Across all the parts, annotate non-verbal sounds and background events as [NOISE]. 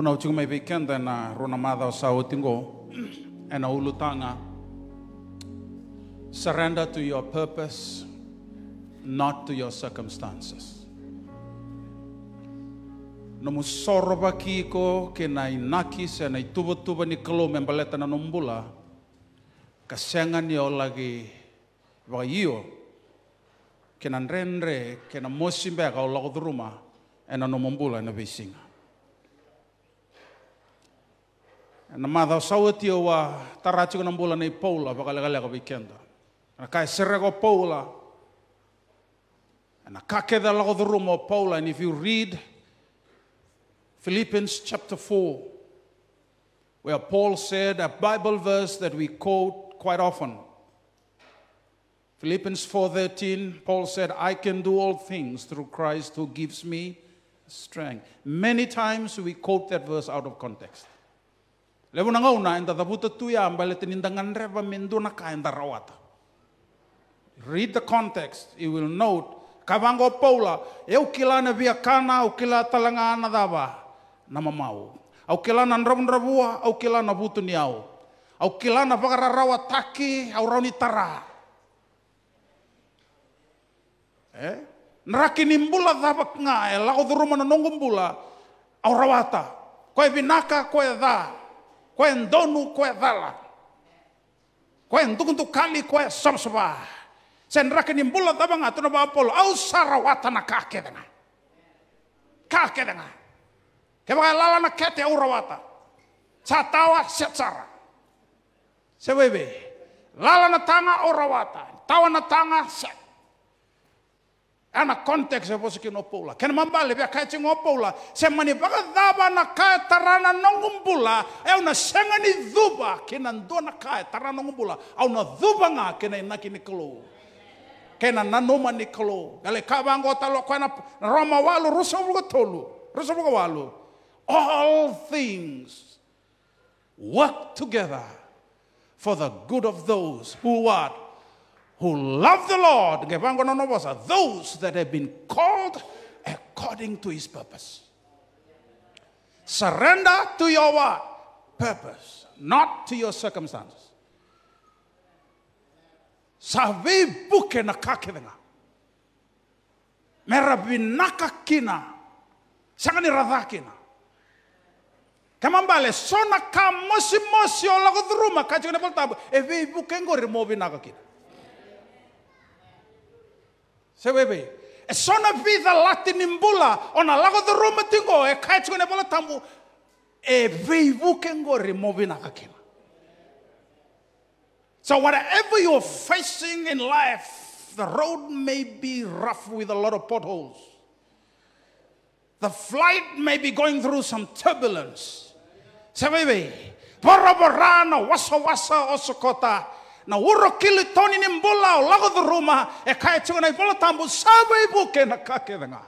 una uchinga mai weekend na runa mada sa utingo and ulutanga surrender to your purpose not to your circumstances no musoro kiko ko ke na inaki se na ituba-tuba ni kalo membaleta na nombula kasengan yo lagi wagio ke na renre ke mosimbe ka ulago ena nombula na bisinga na mata sauti o wa tarachiko na bula nei paula pakalegalega weekenda na kai serego paula and a kakeda lago the room of paula and if you read philippians chapter 4 where paul said a bible verse that we quote quite often philippians 4.13 paul said i can do all things through christ who gives me strength many times we quote that verse out of context Lebu nangau na enta tetu ya ambale tenindangan reva mendu naka enta rawata. Read the context, you will note. Kavango paula, eu kila na via kana, eu kila talanga na dava, na mamau. Au kila na nrabua, au kila na butu ni au. kila na rawata taki, au rauni tara. Eh? Naraki nimbula dava nga, e lako dhuruma na nongumbula, au rawata. Koe vinaka, koe daa. Kue ndonu kue dhala. Kue kali kue samsaba. Sen raka nimbula dabang atuna bapolo au sarawatana kakedanga. Kakedanga. Kebaka lalana kete au rawata. Satawa setsara. Sebebe. Lalana tanga au rawata. na tanga set. ana context po siki no pola ken mamba le ka chi ngo pola se mani baga daba na ka tarana nongumbula e una senga zuba duba ken andona ka tarana nongumbula au na zuba nga ken na kini kolo ken na no mani kolo ale ka bango ta lo roma walu ruso bu tolu ruso bu walu all things work together for the good of those who what who love the Lord are those that have been called according to his purpose. Surrender to your what? Purpose, not to your circumstances. Savi buke na kakidanga. Merabinaka kina. Sangani radhakina. Kamambale sona kamosi mosi olagodruma kachikone poltabu. Evi buke ngori mobi nakakina. Say Se bebe. E sona vida lati nimbula ona lago the Roma tingo e kai tsone bola tambu e veivu kengori movina kakena. So whatever you're facing in life, the road may be rough with a lot of potholes. The flight may be going through some turbulence. Say Se bebe. Boroborana waso waso osokota na uro kili toni ni mbola o lago the ruma e kai tunga nai bola tambu na kake denga.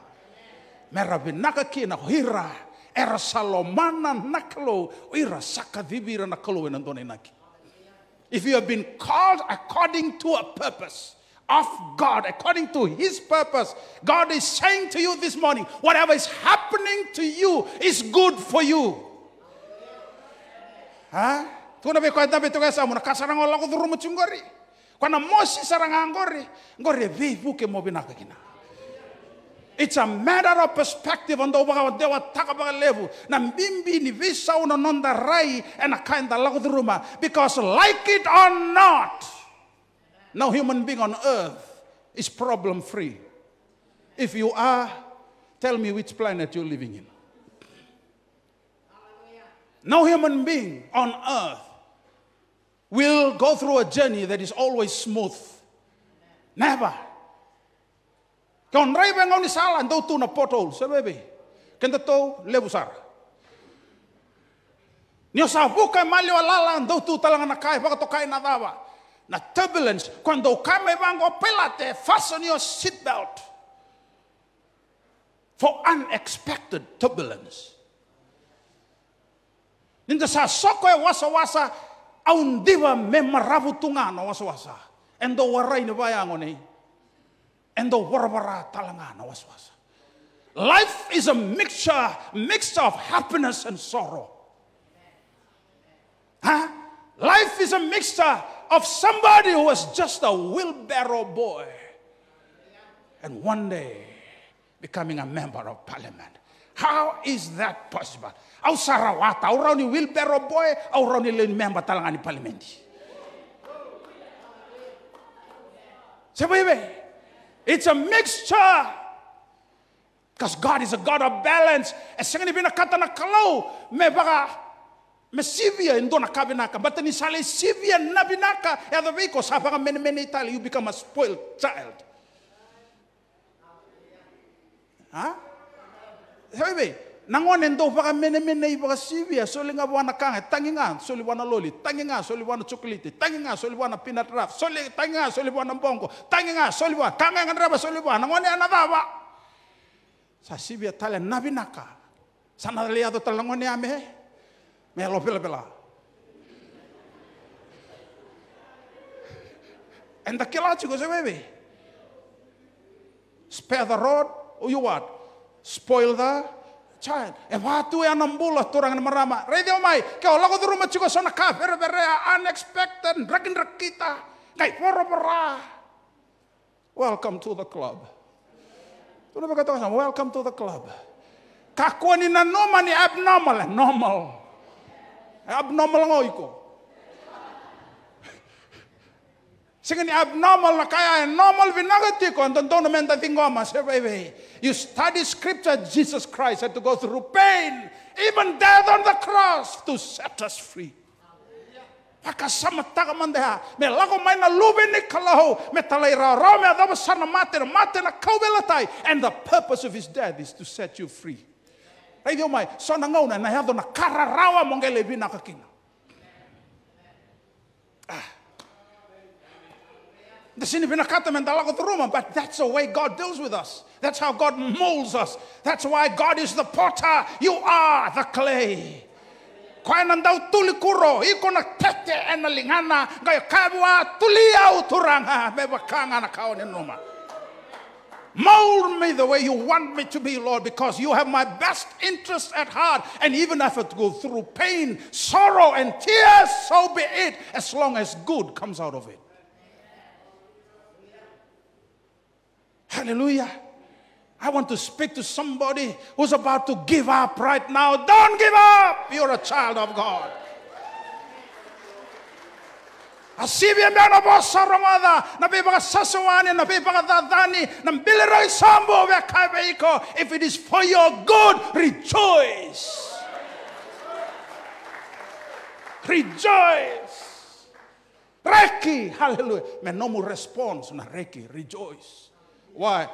Mera vinaka ki na hira era salomana nakalo ira sakadivira nakalo enandone naki. If you have been called according to a purpose, of God, according to His purpose. God is saying to you this morning, whatever is happening to you is good for you. Huh? Tuna be kwa tabe toka sa mona kasarang ola ko duru muchungori. Kana mosi sarang angori, ngori vi buke mo binaka kina. It's a matter of perspective on the obaga dewa takabaga levu. Na mbimbi ni visa una nonda rai and a kind lagoduruma. Because like it or not, no human being on earth is problem free. If you are, tell me which planet you're living in. No human being on earth will go through a journey that is always smooth. Never. Kung drive ang ni sala, ando to na pothole, sa baby. Kenta to, lebusar. Niyo sa buka malyo alala, ando to talaga na kaya, baka to na natawa. Na turbulence, quando kame bango pelate, fasten your seatbelt. For unexpected turbulence. Ninda sa soko e wasa-wasa, aun diva me maravu tungana waswasa endo warai ne bayango nei endo warabara talangana waswasa life is a mixture mixture of happiness and sorrow huh life is a mixture of somebody who was just a wheelbarrow boy and one day becoming a member of parliament how is that possible? Au sarawata, au rauni wheelbarrow boy, au rauni lane member talanga ni parliamenti. Sabiwe, it's a mixture. Because God is a God of balance. E senga ni kata na kalau, me baka, me sivia indo na kabinaka, but ni sale sivia na binaka, e other way, because hapanga many, many times, you become a spoiled child. Huh? hebe nangone ndo baka mene mene baka sivia soli nga wana kanga tangi nga soli wana loli tangi nga soli wana chocolate tangi nga soli wana peanut wrap soli tangi nga soli wana bongo, tangi nga soli wana kanga nga raba soli wana nangone ana baba sa sibia tale nabinaka sana le ado ya tala ngone ame ya me ya lo pela pela and the kelachi spare the road or you what spoil the child. E whātua ana mbula turanga na merama. Rei deo mai, ke o lako turu machiko sona ka vere verea, unexpected, rakin rakita, kai whorobara. Welcome to the club. Tuna pakataka sama, welcome to the club. Kakuan na normal, ni abnormal, normal. Abnormal ngoiko. Sehingga the abnormal na and normal vinagati ko, ang doon na tingoma, You study scripture, Jesus Christ had to go through pain, even death on the cross, to set us free. Pakasamata ka man deha, me lako may nalubin ni kalaho, me talay raro, me adaba sana mate, mate na kawilatay, and the purpose of his death is to set you free. Right, yo may, so na ngaw na, nahado na kararawa mong elebi na kakina. But that's the way God deals with us. That's how God molds us. That's why God is the potter. You are the clay. Kwa nandaw tuli ikona tete nagtete lingana nalingana, ngayo uturanga tuliaw turanga, mebakanga na kao ni Mold me the way you want me to be, Lord, because you have my best interest at heart. And even if I go through pain, sorrow, and tears, so be it, as long as good comes out of it. Hallelujah. I want to speak to somebody who's about to give up right now. Don't give up. You're a child of God. Así bien na bosa ramada, na bibaga sasawani, na bibaga dadani, na biliray sambo vekabeiko. If it is for your good, rejoice. Rejoice. Reiki. hallelujah. Menomu no response na Reiki. rejoice. Why?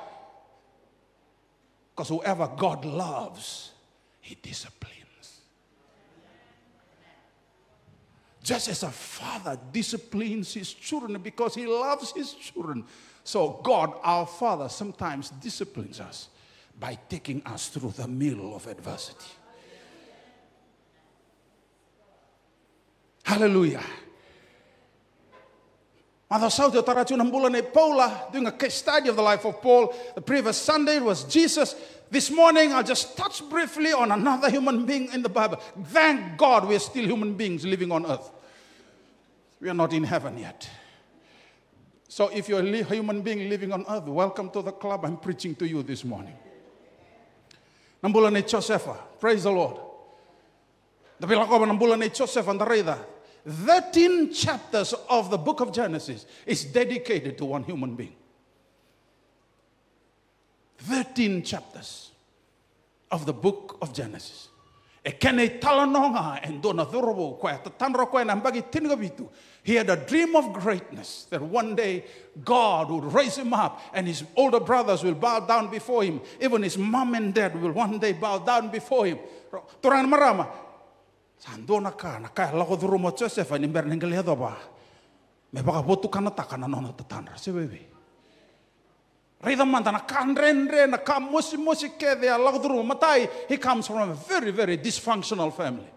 Because whoever God loves, he disciplines. Just as a father disciplines his children because he loves his children. So God, our Father, sometimes disciplines us by taking us through the mill of adversity. Hallelujah. Mother Sauti Taratunambulane Paula, doing a case study of the life of Paul. The previous Sunday it was Jesus. This morning I'll just touch briefly on another human being in the Bible. Thank God we're still human beings living on earth. We are not in heaven yet. So if you're a human being living on earth, welcome to the club. I'm preaching to you this morning. Nambulane Josepha, praise the Lord. Tapi lakoban nambulane Joseph antarida. 13 chapters of the book of Genesis is dedicated to one human being. 13 chapters of the book of Genesis. E talanonga kwa He had a dream of greatness that one day God would raise him up and his older brothers will bow down before him. Even his mom and dad will one day bow down before him. marama sandona ka na ka la go duro mo tsese fa ni mberne ngele do ba me ba go tu kana takana no no tatana se bebe re da manda na kan ren ren na kam mosi mosi ke de la go duro matai he comes from a very very dysfunctional family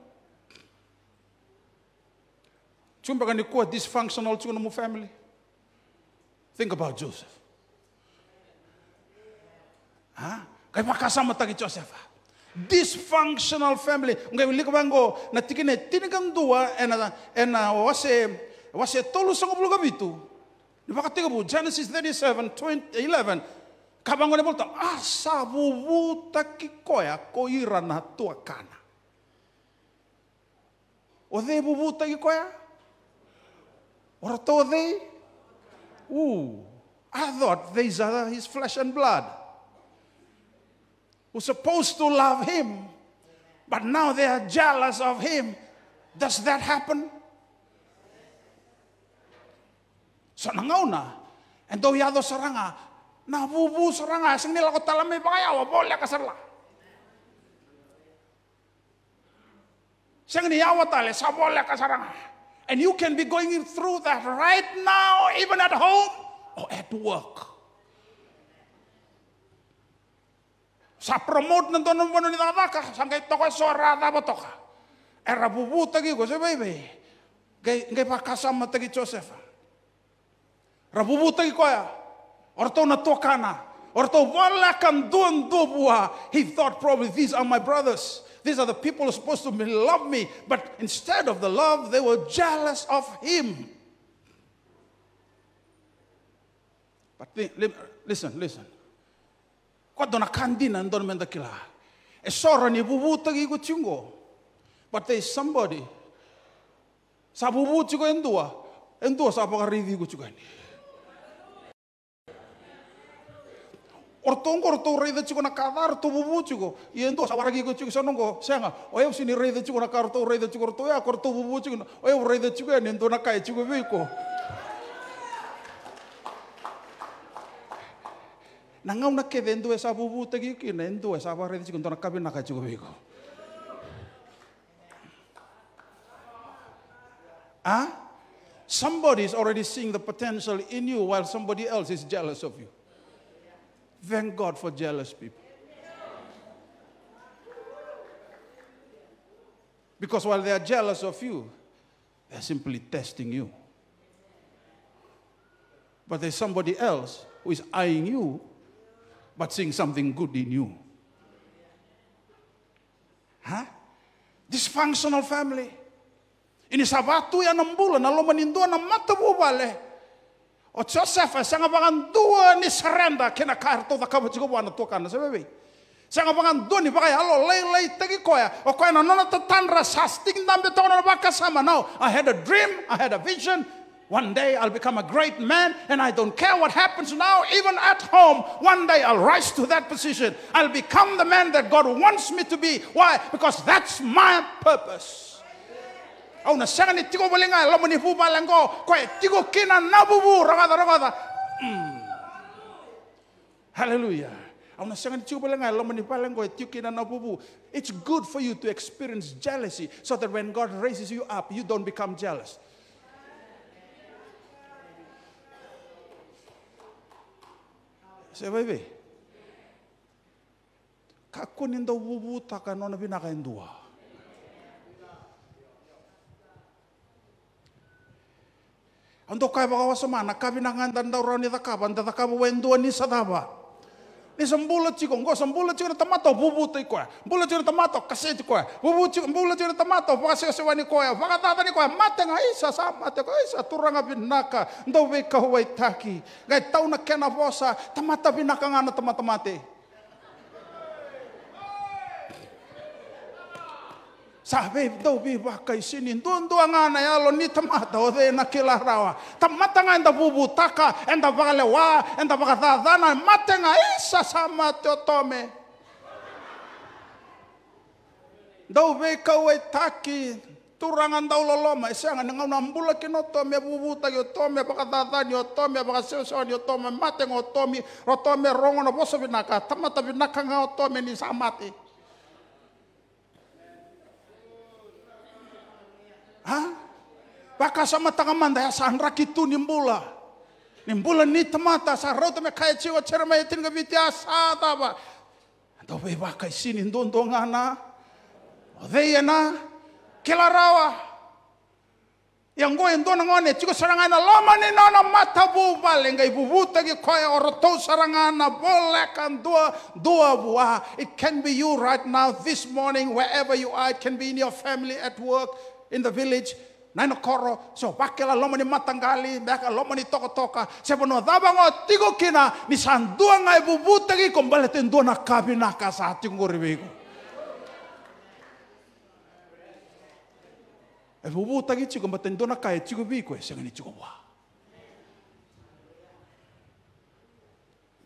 chumba gani ko dysfunctional chuna mu family think about joseph ha kai makasama taki joseph dysfunctional family ngai ulika bango na tikine tinikang na ena ena wase wase tolu sango puluh kabitu ni pakatiga bu Genesis 37 20, 11 kabango ne bulta asa ah, bubu takikoya koira na tua kana ode bubu koya. ora to ode ooh I thought these are his flesh and blood who's supposed to love him, but now they are jealous of him. Does that happen? Sa nangaw na, and daw yado saranga, na bubu saranga, sing nila ko talami pangayaw, bolya kasarla. Sing niyawa tali, sa bolya kasaranga. And you can be going through that right now, even at home or at work. Sa promote ng doon ng mano ni Nadaka, sanggay to ko, sora na ba to ka? Era eh, bubutagi ko, sabay bay, gay, gay pa kasama tagi Joseph. Rabubutagi ko ya, orto na to na, orto wala kang doon dubua. He thought probably, these are my brothers. These are the people who are supposed to love me, but instead of the love, they were jealous of him. But listen, listen. Kau dona kandina don menda kila. E soro ni bubu tagi chingo. But there is somebody. Sa bubu chigo endua. Endua sa pakaridi go ini. Ortong ortong rei da chigo na kadar to bubu chigo. I endua sa waragi go chigo sonongo senga. Oe sini ridi da chigo na karto rei da chigo orto ya korto bubu chigo. Oe rei da chigo endua na kai chigo veiko nanga una ke vendu esa bubu ki nendu esa naka ah somebody is already seeing the potential in you while somebody else is jealous of you thank god for jealous people because while they are jealous of you they're simply testing you but there's somebody else who is eyeing you but seeing something good in you. Huh? Dysfunctional family. Ini sabatu ya enam bulan, nalo menindua na mata bubale. O oh, Joseph, eh, sanga bangan dua ni serenda kena kartu tak kau cukup wana tu Sa sebab Sanga bangan dua ni pakai halo lay lay tegi koya. O oh, koya nona tetan rasasting nambe tahun baka sama. Now I had a dream, I had a vision, one day I'll become a great man, and I don't care what happens now, even at home. One day I'll rise to that position. I'll become the man that God wants me to be. Why? Because that's my purpose. Hallelujah. It's good for you to experience jealousy so that when God raises you up, you don't become jealous. Você vai ver. Kakuninda nona takanona binakaindua. Ando kai baka wasamana, kabi nangan dan daurani takaba, anda takaba wendua ni sadaba. Ini sambula chico, ngo sambula chico tomato bubu to ikoa. bulat chico tomato kasih to koa. Bubu chico bula chico tomato vase se wani koa. Vaka tata ni koa. Mate isa sa mate ko isa turanga binaka. naka, we ka taki. Gai tau nak kena vosa. Tamata binaka nga na tamata sabe tau bi ba kai e sinin tuan tuan ngana ya lo ni tamata o de na kila rawa tamata tanga enda bubu taka enda bakale wa enda bakata mate matenga isa sama tome do be kau taki turangan lo loloma isa nga nambula kino tome bubu ta yo tome bakata dana yo tome bakase so yo tome matenga o tome ro tome rongo bosobi naka binaka tamata binaka nga o tome ni samati Ha? Baka sama tangamanda ya sanra rakitu nimbula. Nimbula ni temata sa rota me kaya chiwa chera me tin gaviti asa ba. Ando be baka isini ndondo ngana. na kilarawa. Yang gue ndo ngone chiko sarangana lama ni nona mata buba lenga buta ki koya oroto sarangana bolek and dua dua bua. It can be you right now this morning wherever you are. It can be in your family at work. in the village, nine koro, so wakela lomani matangali, meka lomani toko toka, se pono dabango tigo kina, ni sandua ngai bubutagi kombale tendua na kabina kasa tinguri bego. E bubutagi chigo matendua na kai chigo biko, sengani chigo wa.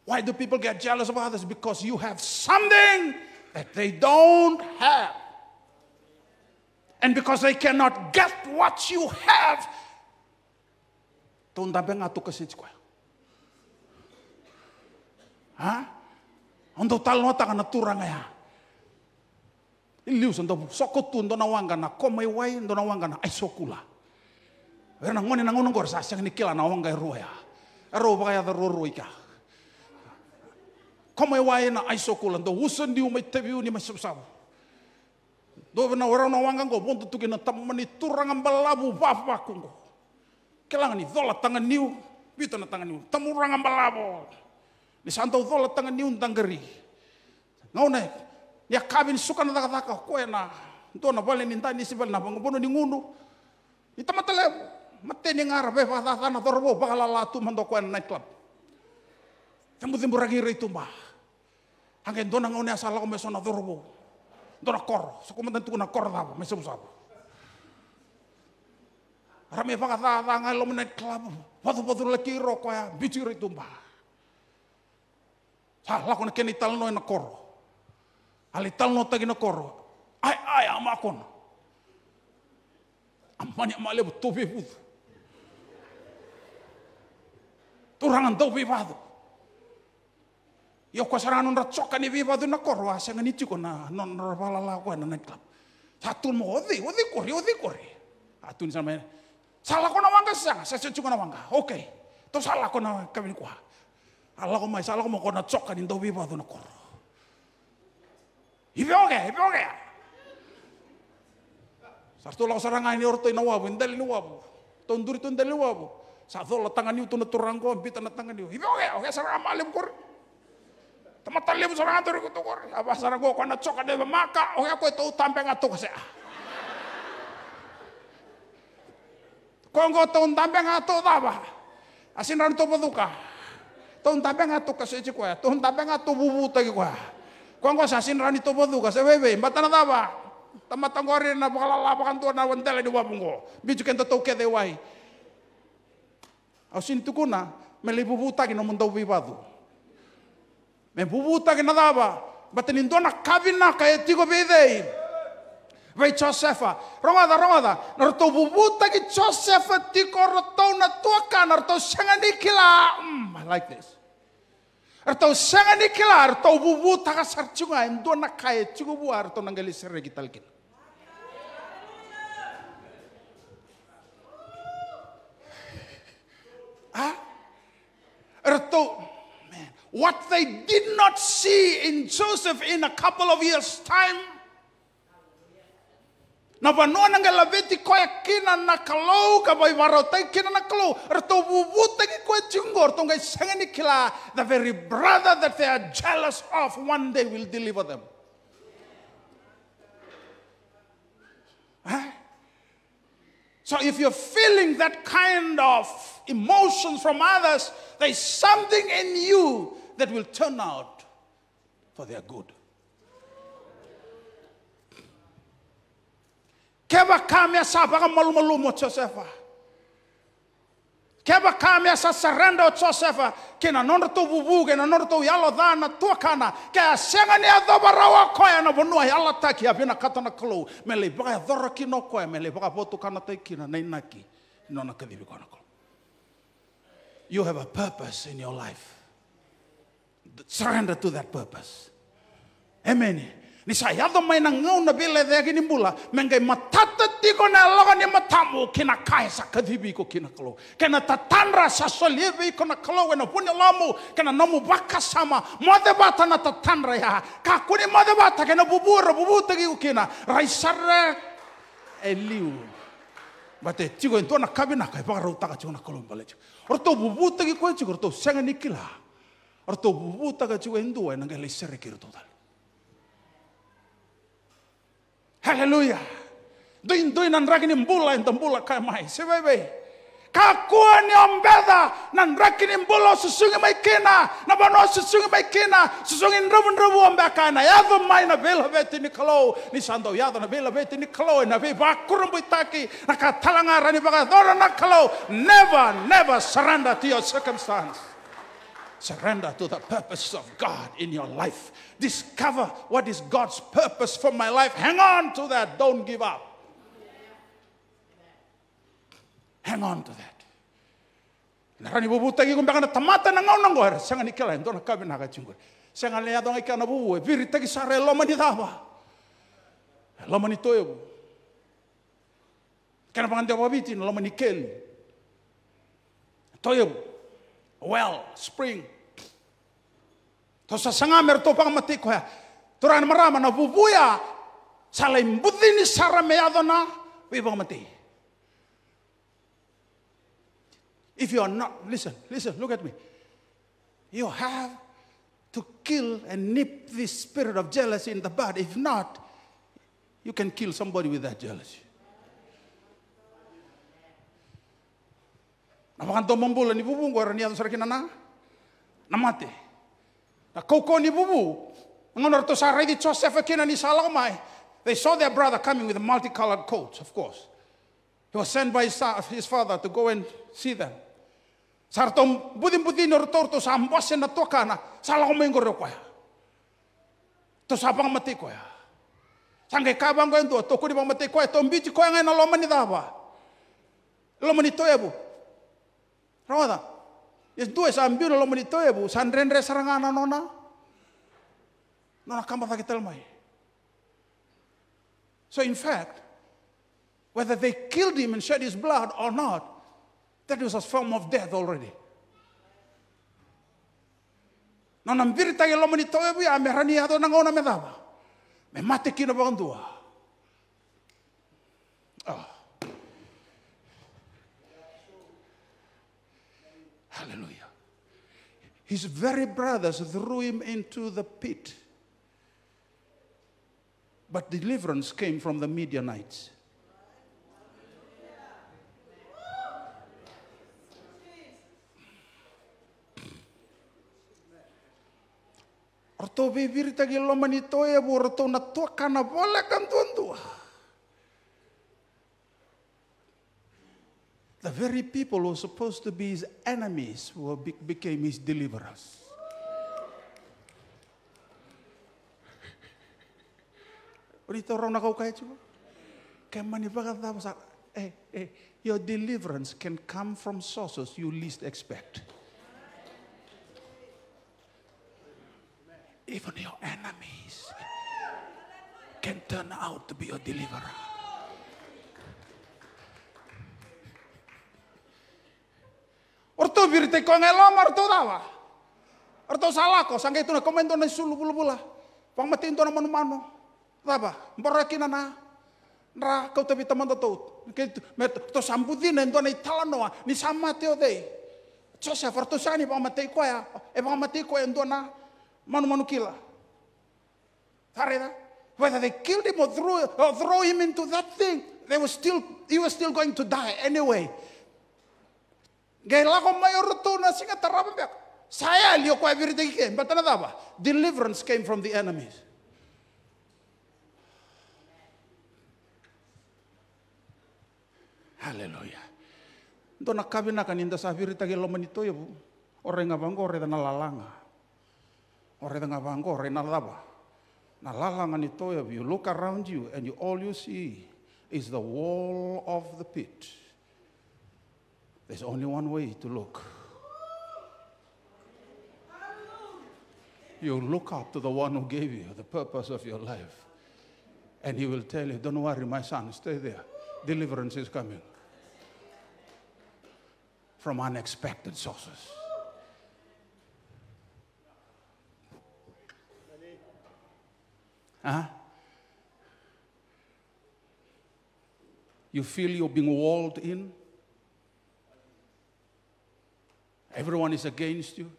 Why do people get jealous of others? Because you have something that they don't have. And because they cannot get what you have, tonda bem atuka sitsikwa. Ha? Ondo talno taka turanga ya. Ilius ondo sokotu ondo na wanga na koma wai ondo na wanga na aisokula. Verna ngone na ngono ngor sasang ni kila na wanga roya. Ero ba ya ro roika. Komai wai na aisokula ondo usondi umai tebiu ni masubsabu. Dove na ora na wanga ko bonto tuki na mani turanga balabu vafa kungo. Kelangan ni zolat tangan niu, bito na tangan niu, tamuranga balabo. Ni santau zola tangan niu ndanggeri. Ngau ne, ya kabin suka na taka taka kue na. Ndo na bale ni tani sibal na bono ni ngunu. Ni tamatale, mate ni ngara be eh, fa tata na torbo bakala latu mando kue na night club. Tembu tembu ragi tumba. Angin dona ngau ne asala kome mesona torbo. Dona kor, sokuman tentu na kor lava, mesum sapa. Rame faka ta ta ngai lo menai klabu, watu watu leki ro koya, biciri tumba. Ha, lako na keni talno na koro. Ali ya talno tagi na koro. Ai ai amakon. Amani amale bu tobe budu. Turangan tobe badu. Yo sarangan non ratsok kan ibi badu na koro saya ngani tiko na non rabala la ko na klub. Satu mo odi odi kori odi kori. Atun ah, sama salah kona na wangga sang saya secuka na Oke. Okay. To salah kona na kami kuah. Allah ko mai salah ko kona ko na tsok kan indo bi badu na oke ibi oke. Sartu lo sarangan ni orto ina wabu indali ni wabu. Tonduri tondali wabu. Sa dola tangan itu utuna turangko bita na tangan Ibi oke oke sarang amalim kori tamatali mo sa mga turo ko tukor. Abasa na ko, na tsoka na maka, o ako ito utampe nga to kasi. ko ito utang nga to, daba. Asin rano ito paduka. Ito utang pa nga to kasi ito ko. Ito utang pa nga to bubuta ko. Kwa ko sa asin rin ito duka sa bebe, Mata na daba. Tamatangori na bakalalapakan tuwa na wandela di wabung ko. Bidyo kento to wai. Asin tukuna, melibubutagi me bubuta ke nadava batenindona kavina ka etigo beidei vai Josefa rongada romada romada, narto bubuta ke chosefa tiko rotou na tua narto rotou sangani mm, I like this narto sangani kila narto bubuta ka sarchunga indona kae etigo bua rotou nangali serre Ah, narto What they did not see in Joseph in a couple of years' time. Na vanua na galaveti koe kina na kalau ka vai kina na kalau rato vuvutagi koe jungo rato ngai sangani kila the very brother that they are jealous of one day will deliver them. Huh? So if you're feeling that kind of emotions from others, there's something in you that will turn out for their good. Keva kamia sa baga malumalu mo Josefa. Keva kamia sa surrender Josefa. Kena nondo to bubu, kena nondo to yalo dana tuakana. Kaya senga ni adoba rawa koya na bunua yala taki abina katana kolo. Mele baga dhora kino koya, mele baga botu kana taki na inaki. Nona kadhibi kona kolo. You have a purpose in your life surrender to that purpose. Amen. Ni saya to mai nangau na bela dega ni mula mengai matata tiko na loga ni matamu kina kai sa kadibi ko kina kalo kena tatandra sa solivi ko na kalo wena puni lamu kena namu baka sama mode bata na tatandra ya ka kuni mode bata kena bubura bubuta ki ko kina raisara eliu bate tiko ento na kabina kai pa rauta ka tiko na kalo mbale tiko orto bubuta ki ko tiko orto senga nikila ar tō puputa ka chua hindu ai nangai lei sere ki ruto Hallelujah. Duin duin nan rakini mbula in tambula kai mai. Se vai vai. Ka kua ni ombeda nan rakini mbula susungi mai kina. Na bano susungi mai kina. Susungi nrubu nrubu ombe kai na. Yadu mai na vela veti ni kalau. Ni sando yadu na bela veti ni kalau. Na vi bakurumbu itaki. Na ka talanga rani baga dora na Never, never surrender to your circumstance. Surrender to the purpose of God in your life. Discover what is God's purpose for my life. Hang on to that. Don't give up. Hang on to that. Narani bubu tagi kumbe kana tamata na ngau nango era sanga nikela ndo na kabe na kachingo. Sanga le adonga kana bubu e biri tagi sare lo mani dawa. Lo mani toyo. Kana pangande wabiti lo mani kel. Toyo well, spring. To sa sanga mer to pang mati ko ya. Turan marama na bubuya. Salay mbudhi ni sara meyado na. Wibang mati. If you are not, listen, listen, look at me. You have to kill and nip this spirit of jealousy in the bud. If not, you can kill somebody with that jealousy. Namakanta mambula ni bubu ngora ni adon sarki nana namate. Na koko ni bubu ngonor to sarai di Joseph kina ni salamai. They saw their brother coming with a multicolored coat. of course. He was sent by his father to go and see them. Sartom budin budin nor torto sa ambasen na tokana salomai ngoro kwaya. To sabang mati kwaya. Sangke kabang ko ndo to kuri bang mati kwaya to mbiti kwaya ngai na lomani daba. Lomani toya bu. Rawata. Yes, dua sam lo moni toe bu san re sarangana nona. Nona kamba fa ketel So in fact, whether they killed him and shed his blood or not, that was a form of death already. Nona mbiri tangi lo moni toe bu ya me rani ado na ngona me mate kina bangdua. Oh. Ah. Hallelujah. His very brothers threw him into the pit. But deliverance came from the Midianites. Orto bibir tagi lomani toya bu orto na tua kana bola kan tuan The very people who were supposed to be his enemies who became his deliverers. [LAUGHS] eh, eh, your deliverance can come from sources you least expect. Even your enemies can turn out to be your deliverer. Orto birte kau ngelom orto tawa. Orto salah kok. Sangka itu nak komen tu nasi sulu bulu bula. Pang mati itu nama nama no. Tapa. Berakin ana. Nra kau tapi teman tu tu. Kau tu tu sambuti nendo nai talan noa. Ni sama tiu deh. Cosa orto sani pang mati kau ya. E eh, pang mati kau endo na. Manu manu kila. Tare na. Whether they killed him or threw, or threw him into that thing, they were still, he was still going to die anyway. Gaila ko mayor to na singa tarabambek. Saya liyo ko everything came. But another ba? Deliverance came from the enemies. Hallelujah. Do nakabina kaninda sa virita gelo manito yo. Ore ngabango ore na lalanga. Ore ngabango ore na laba. Na lalanga nito yo. You look around you and you all you see is the wall of the pit. There's only one way to look. You look up to the one who gave you the purpose of your life. And he will tell you, Don't worry, my son, stay there. Deliverance is coming from unexpected sources. Huh? You feel you're being walled in? Everyone is against you.